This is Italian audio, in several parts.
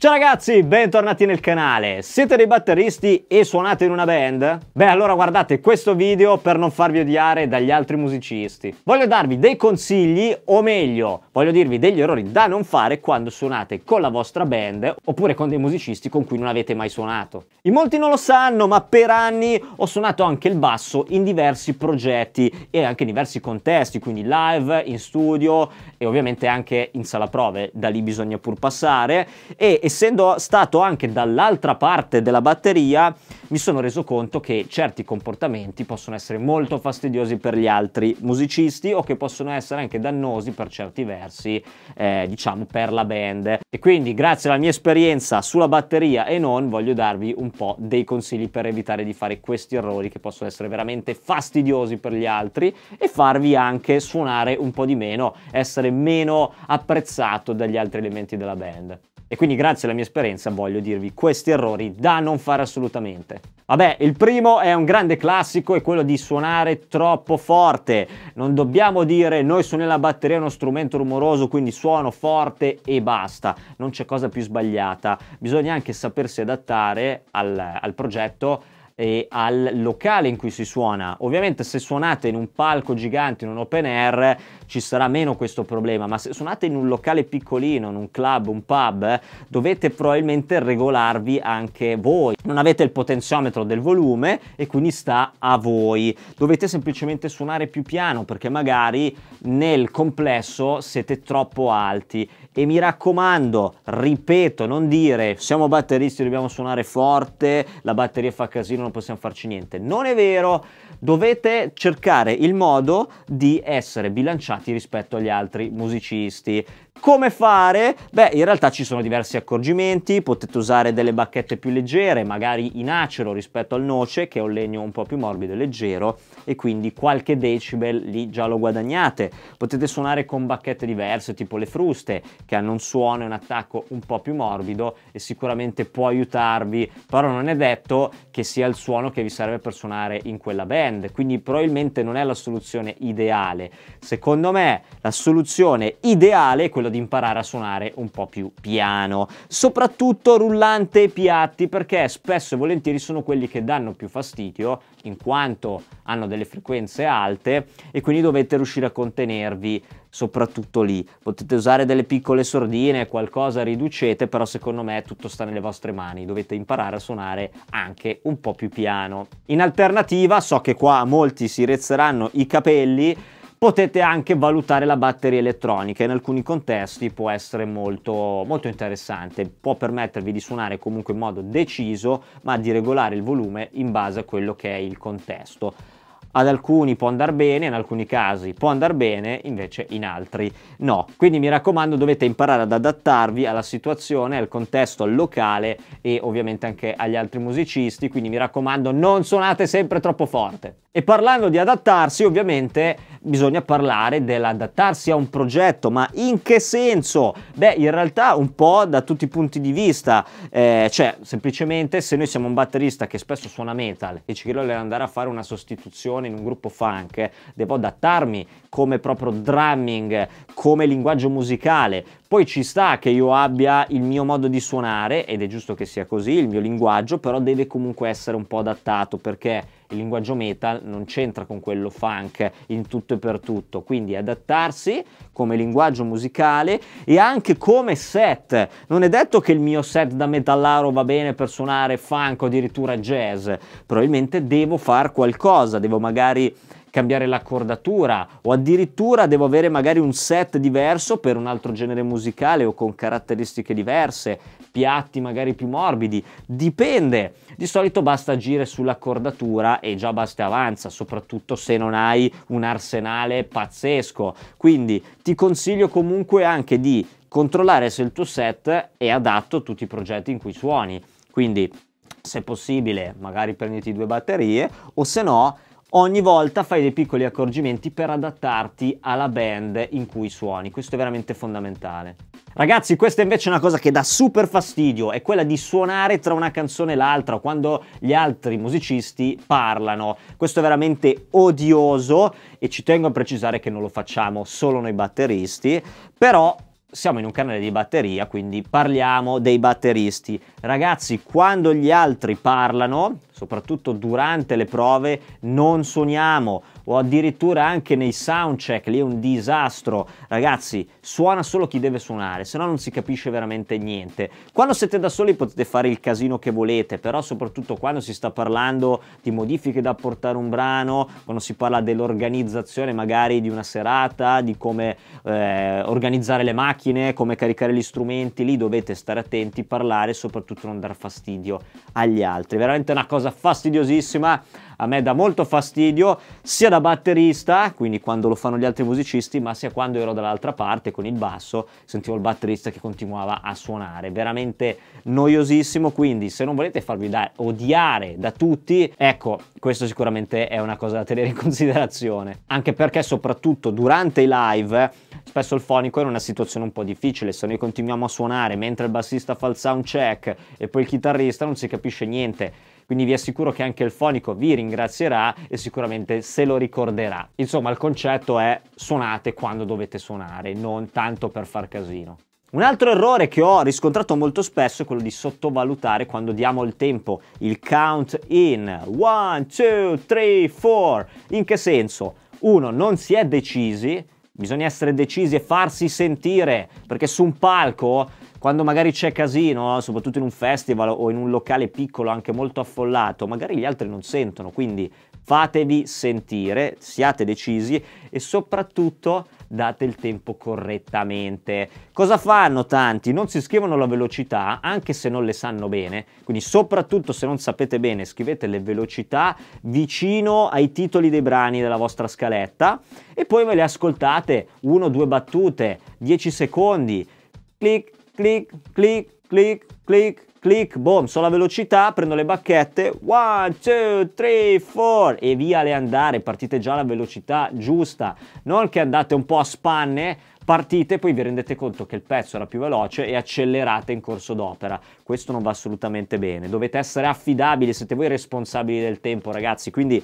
Ciao ragazzi, bentornati nel canale. Siete dei batteristi e suonate in una band? Beh, allora guardate questo video per non farvi odiare dagli altri musicisti. Voglio darvi dei consigli, o meglio, voglio dirvi degli errori da non fare quando suonate con la vostra band oppure con dei musicisti con cui non avete mai suonato. In molti non lo sanno, ma per anni ho suonato anche il basso in diversi progetti e anche in diversi contesti, quindi live, in studio e ovviamente anche in sala prove, da lì bisogna pur passare e essendo stato anche dall'altra parte della batteria, mi sono reso conto che certi comportamenti possono essere molto fastidiosi per gli altri musicisti o che possono essere anche dannosi per certi versi, eh, diciamo, per la band. E quindi grazie alla mia esperienza sulla batteria e non voglio darvi un po' dei consigli per evitare di fare questi errori che possono essere veramente fastidiosi per gli altri e farvi anche suonare un po' di meno, essere meno apprezzato dagli altri elementi della band. E quindi grazie alla mia esperienza voglio dirvi questi errori da non fare assolutamente. Vabbè, il primo è un grande classico, è quello di suonare troppo forte. Non dobbiamo dire noi suoniamo la batteria è uno strumento rumoroso, quindi suono forte e basta. Non c'è cosa più sbagliata. Bisogna anche sapersi adattare al, al progetto e al locale in cui si suona. Ovviamente se suonate in un palco gigante, in un open air, ci sarà meno questo problema, ma se suonate in un locale piccolino, in un club, un pub, dovete probabilmente regolarvi anche voi. Non avete il potenziometro del volume e quindi sta a voi. Dovete semplicemente suonare più piano perché magari nel complesso siete troppo alti e mi raccomando, ripeto, non dire siamo batteristi, dobbiamo suonare forte, la batteria fa casino, non possiamo farci niente. Non è vero, dovete cercare il modo di essere bilanciati rispetto agli altri musicisti. Come fare? Beh, in realtà ci sono diversi accorgimenti, potete usare delle bacchette più leggere, magari in acero rispetto al noce, che è un legno un po' più morbido e leggero, e quindi qualche decibel lì già lo guadagnate. Potete suonare con bacchette diverse, tipo le fruste, che hanno un suono e un attacco un po' più morbido e sicuramente può aiutarvi, però non è detto che sia il suono che vi serve per suonare in quella band, quindi probabilmente non è la soluzione ideale. Secondo me la soluzione ideale è quella di imparare a suonare un po' più piano, soprattutto rullante e piatti, perché spesso e volentieri sono quelli che danno più fastidio in quanto hanno delle frequenze alte e quindi dovete riuscire a contenervi soprattutto lì. Potete usare delle piccole sordine, qualcosa riducete, però secondo me tutto sta nelle vostre mani, dovete imparare a suonare anche un po' più più piano. In alternativa, so che qua molti si rezzeranno i capelli, potete anche valutare la batteria elettronica in alcuni contesti può essere molto, molto interessante può permettervi di suonare comunque in modo deciso ma di regolare il volume in base a quello che è il contesto ad alcuni può andare bene, in alcuni casi può andare bene, invece in altri no. Quindi mi raccomando dovete imparare ad adattarvi alla situazione, al contesto, al locale e ovviamente anche agli altri musicisti, quindi mi raccomando non suonate sempre troppo forte. E parlando di adattarsi, ovviamente bisogna parlare dell'adattarsi a un progetto, ma in che senso? Beh, in realtà un po' da tutti i punti di vista, eh, cioè semplicemente se noi siamo un batterista che spesso suona metal e ci di andare a fare una sostituzione in un gruppo funk, devo adattarmi come proprio drumming, come linguaggio musicale. Poi ci sta che io abbia il mio modo di suonare, ed è giusto che sia così, il mio linguaggio, però deve comunque essere un po' adattato perché il linguaggio metal non c'entra con quello funk in tutto e per tutto, quindi adattarsi come linguaggio musicale e anche come set. Non è detto che il mio set da metallaro va bene per suonare funk o addirittura jazz, probabilmente devo fare qualcosa, devo magari cambiare l'accordatura o addirittura devo avere magari un set diverso per un altro genere musicale o con caratteristiche diverse, piatti magari più morbidi, dipende. Di solito basta agire sull'accordatura e già basta e avanza, soprattutto se non hai un arsenale pazzesco. Quindi ti consiglio comunque anche di controllare se il tuo set è adatto a tutti i progetti in cui suoni. Quindi, se possibile, magari prenditi due batterie o se no ogni volta fai dei piccoli accorgimenti per adattarti alla band in cui suoni, questo è veramente fondamentale. Ragazzi, questa invece è una cosa che dà super fastidio, è quella di suonare tra una canzone e l'altra, quando gli altri musicisti parlano. Questo è veramente odioso e ci tengo a precisare che non lo facciamo solo noi batteristi, però siamo in un canale di batteria, quindi parliamo dei batteristi. Ragazzi, quando gli altri parlano, soprattutto durante le prove, non suoniamo, o addirittura anche nei soundcheck, lì è un disastro. Ragazzi, suona solo chi deve suonare, se no non si capisce veramente niente. Quando siete da soli potete fare il casino che volete, però soprattutto quando si sta parlando di modifiche da portare un brano, quando si parla dell'organizzazione magari di una serata, di come eh, organizzare le macchine, come caricare gli strumenti, lì dovete stare attenti, parlare e soprattutto non dar fastidio agli altri. Veramente una cosa fastidiosissima a me dà molto fastidio sia da batterista, quindi quando lo fanno gli altri musicisti, ma sia quando ero dall'altra parte con il basso, sentivo il batterista che continuava a suonare, veramente noiosissimo, quindi se non volete farvi da odiare da tutti, ecco, questo sicuramente è una cosa da tenere in considerazione, anche perché soprattutto durante i live spesso il fonico è in una situazione un po' difficile, se noi continuiamo a suonare mentre il bassista fa il sound check e poi il chitarrista non si capisce niente quindi vi assicuro che anche il fonico vi ringrazierà e sicuramente se lo ricorderà. Insomma, il concetto è suonate quando dovete suonare, non tanto per far casino. Un altro errore che ho riscontrato molto spesso è quello di sottovalutare quando diamo il tempo, il count in 1, 2, 3, 4. In che senso? Uno, non si è decisi, bisogna essere decisi e farsi sentire, perché su un palco quando magari c'è casino, soprattutto in un festival o in un locale piccolo anche molto affollato, magari gli altri non sentono, quindi fatevi sentire, siate decisi e soprattutto date il tempo correttamente. Cosa fanno tanti? Non si scrivono la velocità anche se non le sanno bene, quindi soprattutto se non sapete bene scrivete le velocità vicino ai titoli dei brani della vostra scaletta e poi ve le ascoltate, uno, due battute, 10 secondi, clic, clic, clic, clic, clic, clic, boom, sono la velocità, prendo le bacchette, 1, 2, 3, 4 e via le andare, partite già alla velocità giusta, non che andate un po' a spanne, partite, poi vi rendete conto che il pezzo era più veloce e accelerate in corso d'opera. Questo non va assolutamente bene. Dovete essere affidabili, siete voi responsabili del tempo, ragazzi. Quindi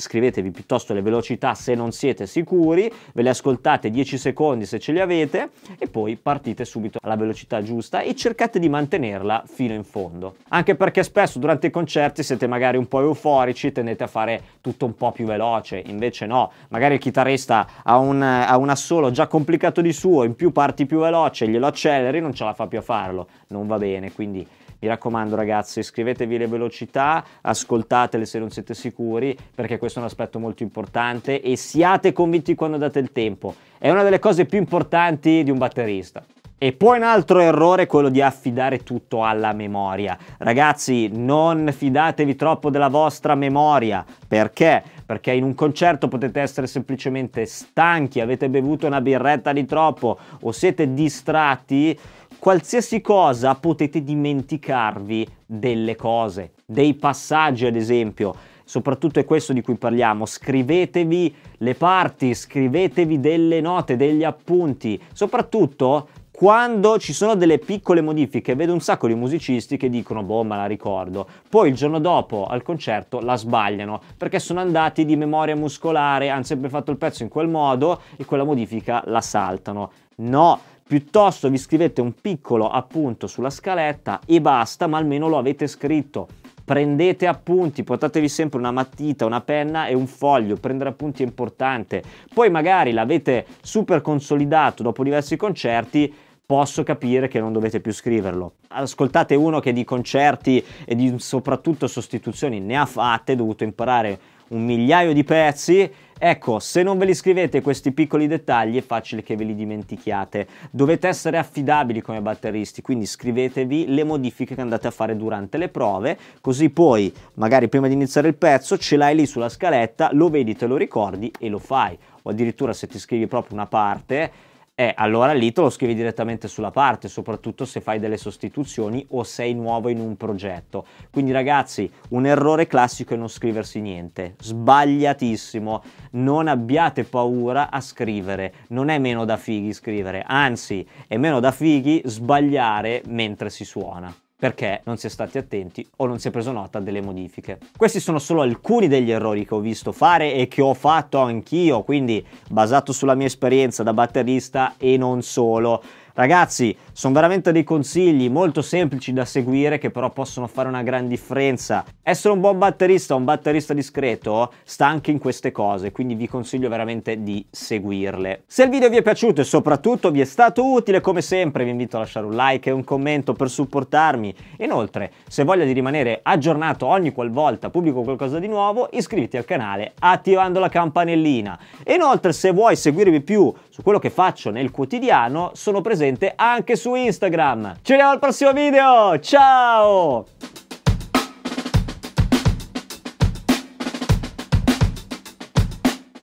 scrivetevi piuttosto le velocità se non siete sicuri, ve le ascoltate 10 secondi se ce li avete e poi partite subito alla velocità giusta e cercate di mantenerla fino in fondo. Anche perché spesso durante i concerti siete magari un po' euforici, tendete a fare tutto un po' più veloce, invece no, magari il chitarrista ha un, ha un assolo già complicato fatto di suo, in più parti più veloce, glielo acceleri, non ce la fa più a farlo, non va bene, quindi mi raccomando ragazzi iscrivetevi le velocità, ascoltatele se non siete sicuri perché questo è un aspetto molto importante e siate convinti quando date il tempo, è una delle cose più importanti di un batterista. E poi un altro errore è quello di affidare tutto alla memoria. Ragazzi, non fidatevi troppo della vostra memoria, perché perché in un concerto potete essere semplicemente stanchi, avete bevuto una birretta di troppo o siete distratti, qualsiasi cosa potete dimenticarvi delle cose, dei passaggi ad esempio. Soprattutto è questo di cui parliamo, scrivetevi le parti, scrivetevi delle note, degli appunti, soprattutto quando ci sono delle piccole modifiche, vedo un sacco di musicisti che dicono boh ma la ricordo, poi il giorno dopo al concerto la sbagliano perché sono andati di memoria muscolare, hanno sempre fatto il pezzo in quel modo e quella modifica la saltano. No, piuttosto vi scrivete un piccolo appunto sulla scaletta e basta, ma almeno lo avete scritto prendete appunti, portatevi sempre una matita, una penna e un foglio, prendere appunti è importante. Poi magari l'avete super consolidato dopo diversi concerti posso capire che non dovete più scriverlo. Ascoltate uno che di concerti e di soprattutto sostituzioni ne ha fatte, è dovuto imparare un migliaio di pezzi. Ecco, se non ve li scrivete questi piccoli dettagli è facile che ve li dimentichiate. Dovete essere affidabili come batteristi, quindi scrivetevi le modifiche che andate a fare durante le prove, così poi magari prima di iniziare il pezzo ce l'hai lì sulla scaletta, lo vedi, te lo ricordi e lo fai. O addirittura se ti scrivi proprio una parte eh, allora lì te lo scrivi direttamente sulla parte, soprattutto se fai delle sostituzioni o sei nuovo in un progetto. Quindi ragazzi, un errore classico è non scriversi niente, sbagliatissimo, non abbiate paura a scrivere, non è meno da fighi scrivere, anzi è meno da fighi sbagliare mentre si suona perché non si è stati attenti o non si è preso nota delle modifiche. Questi sono solo alcuni degli errori che ho visto fare e che ho fatto anch'io, quindi basato sulla mia esperienza da batterista e non solo. Ragazzi, sono veramente dei consigli molto semplici da seguire che però possono fare una gran differenza. Essere un buon batterista, un batterista discreto, sta anche in queste cose, quindi vi consiglio veramente di seguirle. Se il video vi è piaciuto e soprattutto vi è stato utile, come sempre vi invito a lasciare un like e un commento per supportarmi. Inoltre, se voglia di rimanere aggiornato ogni qualvolta pubblico qualcosa di nuovo, iscriviti al canale attivando la campanellina. Inoltre, se vuoi seguirmi più su quello che faccio nel quotidiano, sono presente anche su Instagram. Ci vediamo al prossimo video, ciao!